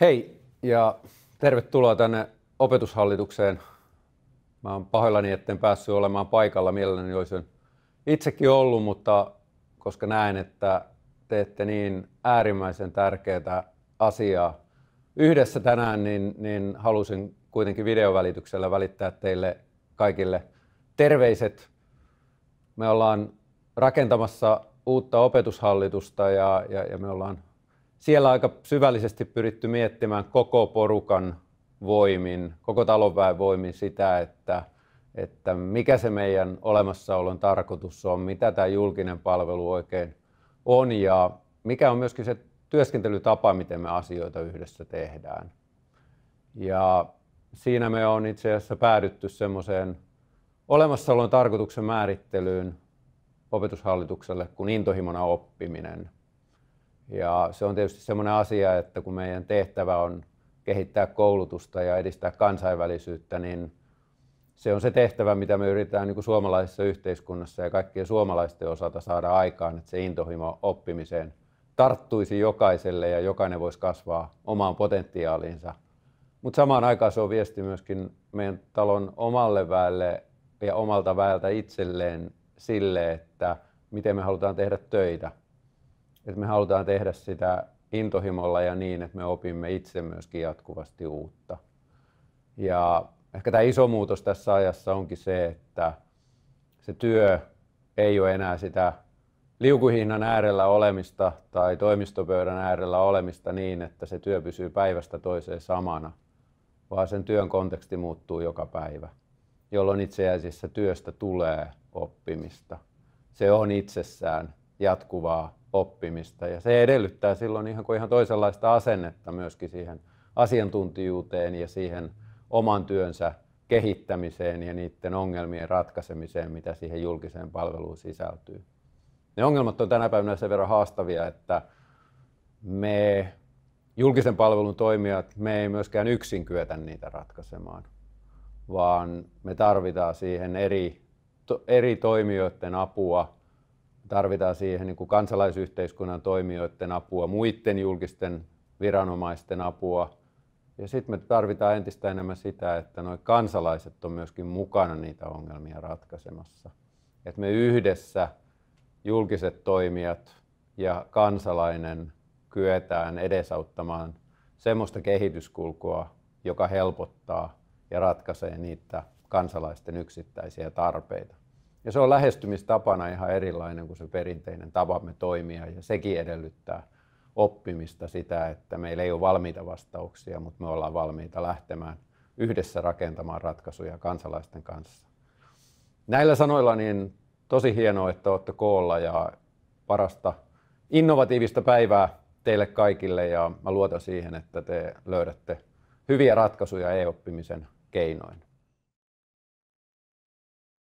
Hei ja tervetuloa tänne opetushallitukseen. Mä oon pahoillani, etten päässyt olemaan paikalla. Mielelläni olisin itsekin ollut, mutta koska näen, että teette niin äärimmäisen tärkeää asiaa yhdessä tänään, niin, niin halusin kuitenkin videovälityksellä välittää teille kaikille terveiset. Me ollaan rakentamassa uutta opetushallitusta ja, ja, ja me ollaan siellä aika syvällisesti pyritty miettimään koko porukan voimin, koko talonväen voimin sitä, että, että mikä se meidän olemassaolon tarkoitus on, mitä tämä julkinen palvelu oikein on ja mikä on myöskin se työskentelytapa, miten me asioita yhdessä tehdään. Ja siinä me on itse asiassa päädytty semmoiseen olemassaolon tarkoituksen määrittelyyn opetushallitukselle kuin intohimona oppiminen – ja se on tietysti semmoinen asia, että kun meidän tehtävä on kehittää koulutusta ja edistää kansainvälisyyttä, niin se on se tehtävä, mitä me yritetään niin kuin suomalaisessa yhteiskunnassa ja kaikkien suomalaisten osalta saada aikaan, että se intohimo oppimiseen tarttuisi jokaiselle ja jokainen voisi kasvaa omaan potentiaaliinsa. Mutta samaan aikaan se on viesti myöskin meidän talon omalle väelle ja omalta väeltä itselleen sille, että miten me halutaan tehdä töitä – että me halutaan tehdä sitä intohimolla ja niin, että me opimme itse myöskin jatkuvasti uutta. Ja ehkä tämä iso muutos tässä ajassa onkin se, että se työ ei ole enää sitä liukuhinnan äärellä olemista tai toimistopöydän äärellä olemista niin, että se työ pysyy päivästä toiseen samana, vaan sen työn konteksti muuttuu joka päivä, jolloin itse asiassa työstä tulee oppimista. Se on itsessään jatkuvaa oppimista. Ja se edellyttää silloin ihan kuin ihan toisenlaista asennetta myöskin siihen asiantuntijuuteen ja siihen oman työnsä kehittämiseen ja niiden ongelmien ratkaisemiseen, mitä siihen julkiseen palveluun sisältyy. Ne ongelmat on tänä päivänä sen verran haastavia, että me julkisen palvelun toimijat, me ei myöskään yksin kyetä niitä ratkaisemaan, vaan me tarvitaan siihen eri, to, eri toimijoiden apua – tarvitaan siihen niin kuin kansalaisyhteiskunnan toimijoiden apua, muiden julkisten viranomaisten apua. Ja sitten me tarvitaan entistä enemmän sitä, että noi kansalaiset on myöskin mukana niitä ongelmia ratkaisemassa. Että me yhdessä, julkiset toimijat ja kansalainen, kyetään edesauttamaan semmoista kehityskulkua, joka helpottaa ja ratkaisee niitä kansalaisten yksittäisiä tarpeita. Ja se on lähestymistapana ihan erilainen kuin se perinteinen tapamme toimia ja sekin edellyttää oppimista sitä, että meillä ei ole valmiita vastauksia, mutta me ollaan valmiita lähtemään yhdessä rakentamaan ratkaisuja kansalaisten kanssa. Näillä sanoilla niin tosi hienoa, että olette koolla ja parasta innovatiivista päivää teille kaikille ja mä luotan siihen, että te löydätte hyviä ratkaisuja e-oppimisen keinoin.